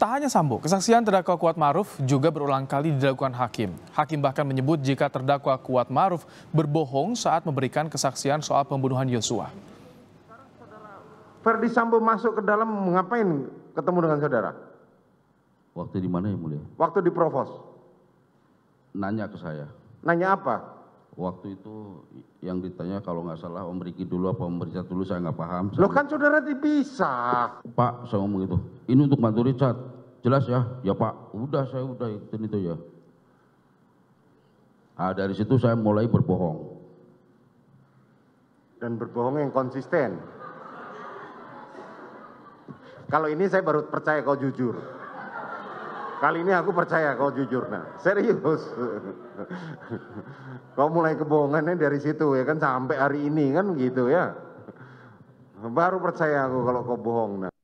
Tak hanya Sambo, kesaksian terdakwa Kuat Maruf juga berulang kali dilakukan hakim. Hakim bahkan menyebut jika terdakwa Kuat Maruf berbohong saat memberikan kesaksian soal pembunuhan Yosua. Ferdi Sambo masuk ke dalam ngapain ketemu dengan saudara? Waktu di mana ya mulia? Waktu di provos. Nanya ke saya. Nanya apa? Waktu itu yang ditanya kalau nggak salah Om Riki dulu apa Om Riki dulu saya nggak paham. Loh kan saudara dipisah. Pak saya ngomong itu ini untuk bantu Richard jelas ya ya pak udah saya udah itu itu ya Ah dari situ saya mulai berbohong dan berbohong yang konsisten kalau ini saya baru percaya kau jujur kali ini aku percaya kau jujur nah serius kau mulai kebohongannya dari situ ya kan sampai hari ini kan gitu ya baru percaya aku kalau kau bohong nah